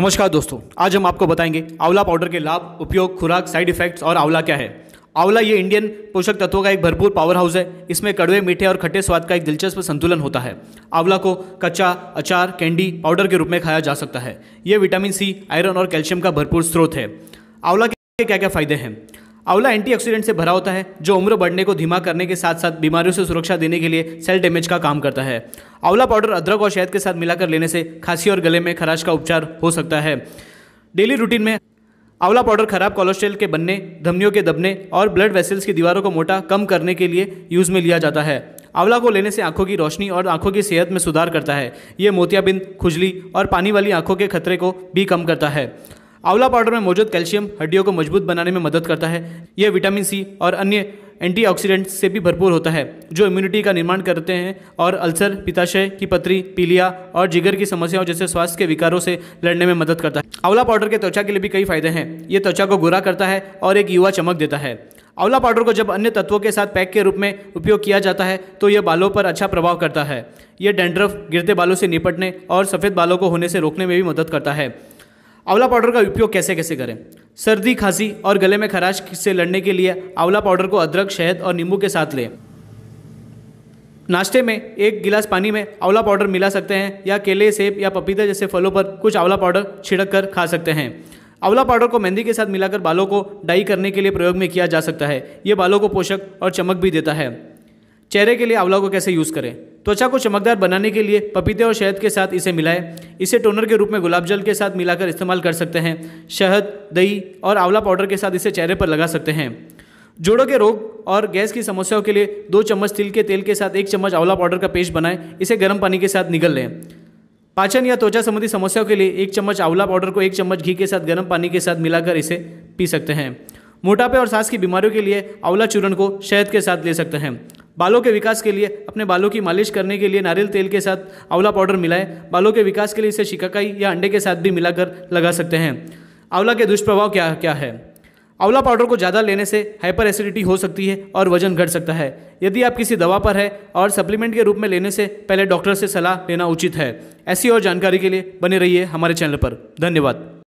नमस्कार दोस्तों आज हम आपको बताएंगे आंवला पाउडर के लाभ उपयोग खुराक साइड इफेक्ट्स और आंवला क्या है आंवला ये इंडियन पोषक तत्वों का एक भरपूर पावर हाउस है इसमें कड़वे मीठे और खट्टे स्वाद का एक दिलचस्प संतुलन होता है आंवला को कच्चा अचार कैंडी पाउडर के रूप में खाया जा सकता है ये विटामिन सी आयरन और कैल्शियम का भरपूर स्रोत है आंवला के क्या क्या फ़ायदे हैं आंवला एंटीऑक्सीडेंट से भरा होता है जो उम्र बढ़ने को धीमा करने के साथ साथ बीमारियों से सुरक्षा देने के लिए सेल डैमेज का काम करता है आंवला पाउडर अदरक और शहद के साथ मिलाकर लेने से खांसी और गले में खराश का उपचार हो सकता है डेली रूटीन में आंवला पाउडर खराब कोलेस्ट्रॉल के बनने धमनियों के दबने और ब्लड वेसल्स की दीवारों को मोटा कम करने के लिए यूज़ में लिया जाता है आंवला को लेने से आंखों की रोशनी और आंखों की सेहत में सुधार करता है ये मोतियाबिंद खुजली और पानी वाली आंखों के खतरे को भी कम करता है आंवला पाउडर में मौजूद कैल्शियम हड्डियों को मजबूत बनाने में मदद करता है यह विटामिन सी और अन्य एंटीऑक्सीडेंट्स से भी भरपूर होता है जो इम्यूनिटी का निर्माण करते हैं और अल्सर पिताशय की पत्री पीलिया और जिगर की समस्याओं जैसे स्वास्थ्य के विकारों से लड़ने में मदद करता है आंवला पाउडर के त्वचा के लिए भी कई फायदे हैं ये त्वचा को गोरा करता है और एक युवा चमक देता है आंवला पाउडर को जब अन्य तत्वों के साथ पैक के रूप में उपयोग किया जाता है तो यह बालों पर अच्छा प्रभाव करता है यह डेंड्रफ गिरते बालों से निपटने और सफ़ेद बालों को होने से रोकने में भी मदद करता है आंवला पाउडर का उपयोग कैसे कैसे करें सर्दी खांसी और गले में खराश से लड़ने के लिए आंवला पाउडर को अदरक शहद और नींबू के साथ लें नाश्ते में एक गिलास पानी में आंवला पाउडर मिला सकते हैं या केले सेब या पपीता जैसे फलों पर कुछ आंवला पाउडर छिड़क कर खा सकते हैं आंवला पाउडर को मेहंदी के साथ मिलाकर बालों को डाई करने के लिए प्रयोग में किया जा सकता है ये बालों को पोषक और चमक भी देता है चेहरे के लिए आंवला को कैसे यूज़ करें त्वचा को चमकदार बनाने के लिए पपीते और शहद के साथ इसे मिलाएं इसे टोनर के रूप में गुलाब जल के साथ मिलाकर इस्तेमाल कर सकते हैं शहद दही और आंवला पाउडर के साथ इसे चेहरे पर लगा सकते हैं जोड़ों के रोग और गैस की समस्याओं के लिए दो चम्मच तिल के तेल के साथ एक चम्मच आंवला पाउडर का पेस्ट बनाएं इसे गर्म पानी के साथ निगल लें पाचन या त्वचा संबंधी समस्याओं के लिए एक चम्मच आंवला पाउडर को एक चम्मच घी के साथ गर्म पानी के साथ मिलाकर इसे पी सकते हैं मोटापे और सांस की बीमारियों के लिए आंवला चूर्ण को शहद के साथ ले सकते हैं बालों के विकास के लिए अपने बालों की मालिश करने के लिए नारियल तेल के साथ आंवला पाउडर मिलाएं बालों के विकास के लिए इसे शिकाकाई या अंडे के साथ भी मिलाकर लगा सकते हैं आंवला के दुष्प्रभाव क्या क्या है आंवला पाउडर को ज़्यादा लेने से हाइपर एसिडिटी हो सकती है और वजन घट सकता है यदि आप किसी दवा पर है और सप्लीमेंट के रूप में लेने से पहले डॉक्टर से सलाह लेना उचित है ऐसी और जानकारी के लिए बने रहिए हमारे चैनल पर धन्यवाद